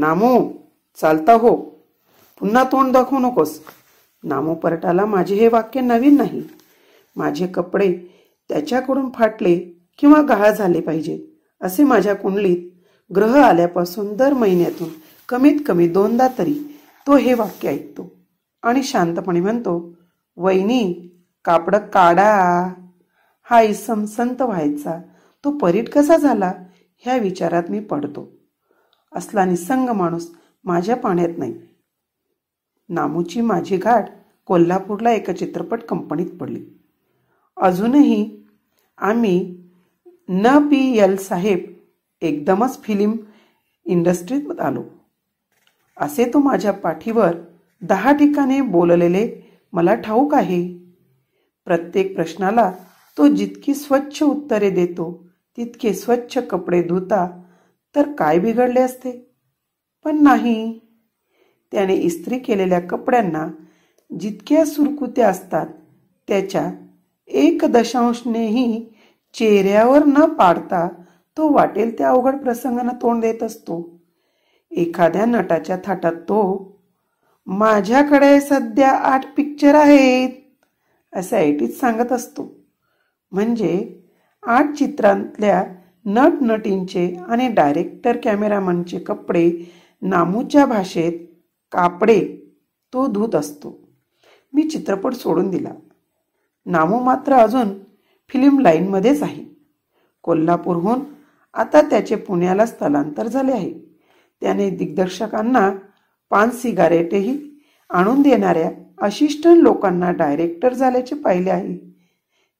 नामो चालता हो पुन्हा तोंड दाखवू नकोस नामो परटाला माझे हे वाक्य नवीन नाही माझे कपडे त्याच्याकडून फाटले किंवा गहाळ झाले पाहिजे असे माझ्या कुंडलीत ग्रह आल्यापासून दर महिन्यातून कमीत कमी दोनदा तरी तो हे वाक्य ऐकतो आणि शांतपणे म्हणतो वहिनी कापड काढा हा इसम संत व्हायचा तो परीट कसा झाला ह्या विचारात मी पडतो असला निसंग माणूस माझ्या पाण्यात नाही नामूची माझी गाठ कोल्हापूरला एका चित्रपट कंपनीत पडली अजूनही आम्ही न पी एल साहेब एकदमच फिल्म इंडस्ट्रीत आलो असे तो माझ्या पाठीवर दहा ठिकाणे बोललेले मला ठाऊक आहे प्रत्येक प्रश्नाला तो जितकी स्वच्छ उत्तरे देतो तितके स्वच्छ कपडे धुता तर काय बिघडले असते पण नाही त्याने इस्त्री केलेल्या कपड्यांना जितक्या सुरकुत्या असतात त्याच्या एक दशांशनेही चेहऱ्यावर न पाडता तो वाटेल त्या अवघड प्रसंगांना तोंड देत असतो एखाद्या नटाच्या थाटात तो माझ्याकडे सध्या आठ पिक्चर आहेत असे ऐटीत सांगत असतो म्हणजे आठ चित्रांतल्या नटनटींचे आणि डायरेक्टर कॅमेरामनचे कपडे नामूच्या भाषेत कापडे तो धूत असतो मी चित्रपट सोडून दिला नामू मात्र अजून फिल्म लाईनमध्येच आहे कोल्हापूरहून आता त्याचे पुण्याला स्थलांतर झाले आहे त्याने दिग्दर्शकांना पान सिगारेटही आणून देणाऱ्या अशिष्ट लोकांना डायरेक्टर झाल्याचे पाहिले आहे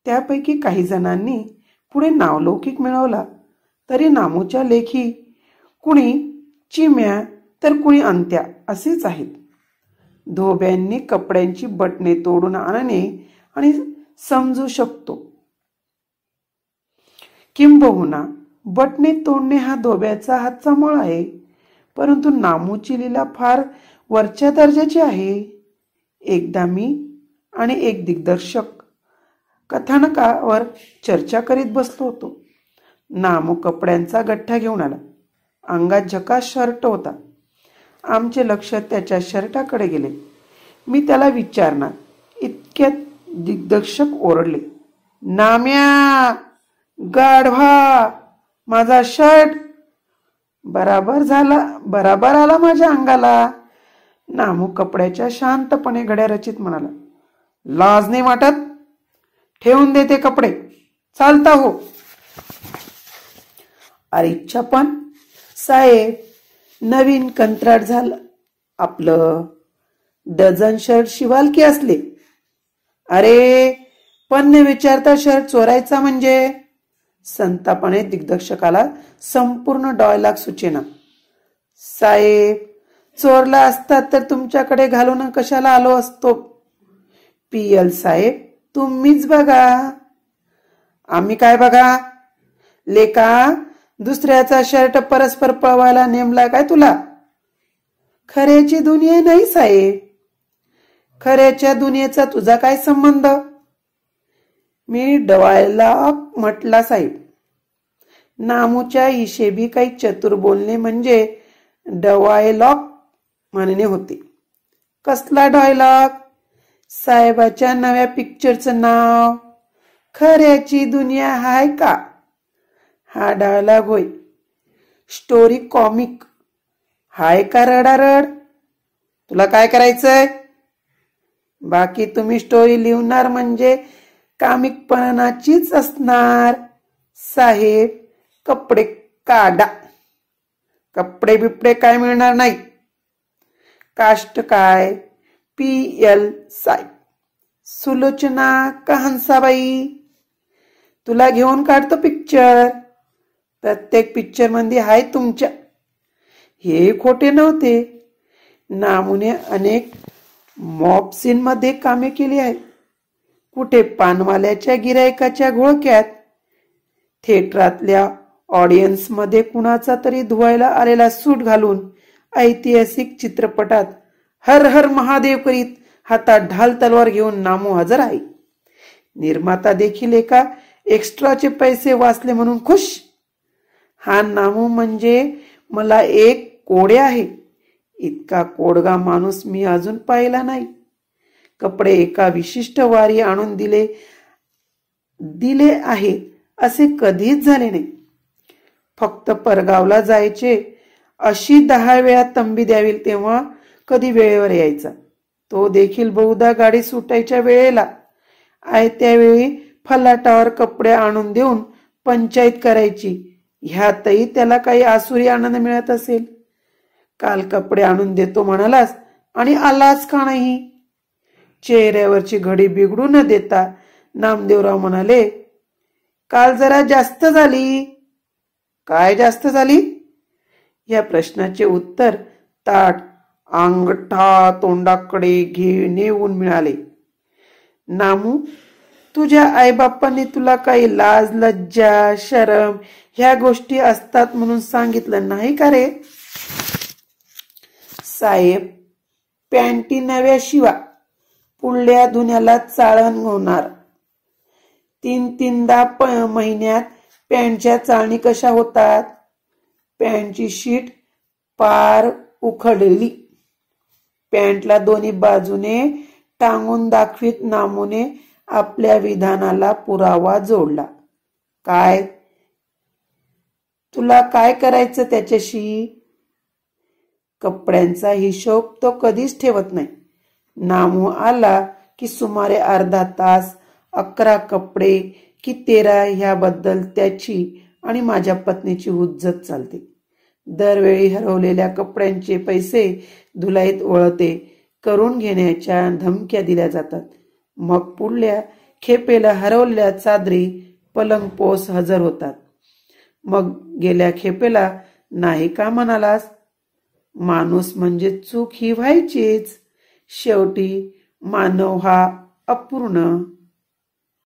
त्यापैकी काही जणांनी पुढे नावलौकिक मिळवला तरी नामोच्या लेखी कुणी चिम्या तर कुणी अंत्या असेच आहेत धोब्यांनी कपड्यांची बटणे तोडून आणणे आणि समजू शकतो किंबहुना बटणे तोडणे हा धोब्याचा हातचा मळ आहे परंतु नामूची लीला फार वरच्या दर्जाची आहे एकदा मी आणि एक दिग्दर्शक कथानकावर चर्चा करीत बसलो होतो नामो कपड्यांचा गठ्ठा घेऊन आला अंगात झका शर्ट होता आमचे लक्ष त्याच्या शर्टाकडे गेले मी त्याला विचारणार इतक्यात दिग्दर्शक ओरडले नाम्या गाढवा माझा शर्ट बराबर झाला बराबर आला माझ्या अंगाला नामू कपड्याच्या शांतपणे घड्या रचित म्हणाला लाज नाही वाटत ठेवून देते कपडे चालता हो अरे पण साहेब नवीन कंत्राट झालं आपलं डझन शर्ट शिवाल की असले अरे पण विचारता शर्ट चोरायचा म्हणजे संतापणे दिग्दर्शकाला संपूर्ण डॉयलाग सुचेना साहेब चोरला असतात तर तुमच्याकडे घालून कशाला आलो असतो पी एल साहेब तुम्हीच बघा आम्ही काय बघा लेका दुसऱ्याचा शर्ट परस्पर पळवायला नेमला काय तुला खऱ्याची दुनिया नाही साहेब खऱ्याच्या दुनियेचा तुझा काय संबंध मी डवायला म्हटला साहेब नामूच्या हिशेबी काही चतुर बोलणे म्हणजे डवायलॉग म्हणणे होते कसला डायलॉग साहेबाच्या नव्या पिक्चरचं नाव खऱ्याची दुनिया हाय का हा डाळला होय स्टोरी कॉमिक हाय का रडारड तुला काय करायचंय बाकी तुम्ही स्टोरी लिहणार म्हणजे कामिकपणाचीच असणार साहेब कपडे काढा कपडे बिपडे काय मिळणार नाही काष्ट काय पी एल साई सुलोचना का हंसाबाई तुला घेऊन काढतो पिक्चर प्रत्येक पिक्चर मध्ये आहे तुमच्या हे खोटे नव्हते नामुने अनेक मॉप सीन मध्ये कामे केली आहेत कुठे पानवाल्याच्या गिरायकाच्या घोळक्यात थिएटरातल्या ऑडियन्समध्ये कुणाचा तरी धुवायला आलेला सूट घालून ऐतिहासिक चित्रपटात हर हर महादेव करीत हातात ढाल तलवार घेऊन नामो हजर आहे निर्माता देखील एका एक्स्ट्राचे पैसे वाचले म्हणून खुश हा नामो म्हणजे मला एक कोडे आहे इतका कोडगा माणूस मी अजून पाहिला नाही कपडे एका विशिष्ट वारी आणून दिले दिले आहे असे कधीच झाले नाही फक्त परगावला जायचे अशी दहा वेळा तंबी द्यावी तेव्हा कधी वेळेवर यायचा तो देखील बहुधा गाडी सुटायच्या वेळेला आहे त्यावेळी फलाटावर कपडे आणून देऊन पंचायत करायची ह्यातही त्याला काही आसुरी आनंद मिळत असेल काल कपडे आणून देतो म्हणालास आणि आलाच का नाही चेहऱ्यावरची घडी बिघडू न देता नामदेवराव म्हणाले काल जरा जास्त झाली काय जास्त झाली या प्रश्नाचे उत्तर ताट अंगठा तोंडाकडे घे नेऊन मिळाले नामू तुझ्या आईबापांनी तुला काही लाज लज्जा शरम ह्या गोष्टी असतात म्हणून सांगितलं नाही का रे साहेब पॅन्टी नव्या शिवा पुढल्या धुण्याला चाळण होणार तीन तीनदा महिन्यात पॅन्टच्या चाळणी कशा होतात पॅन्टची शीट पार उखडली पॅन्टला दोन्ही बाजूने टांगून दाखवीत नामूने आपल्या विधानाला पुरावा जोडला काय तुला काय करायचं त्याच्याशी कपड्यांचा हिशोब तो कधीच ठेवत नाही नामू आला की सुमारे अर्धा तास अकरा कपडे की तेरा ह्याबद्दल त्याची आणि माझ्या पत्नीची हुज्जत चालते दरवेळी हरवलेल्या कपड्यांचे पैसे धुलाईत वळते करून घेण्याच्या धमक्या दिल्या जातात मग पुढल्या खेपेला हरवल्या चादरी पलंग पोस हजर होतात मग गेल्या खेपेला नाही का म्हणालास माणूस म्हणजे चूक ही व्हायचीच शेवटी मानव हा अपूर्ण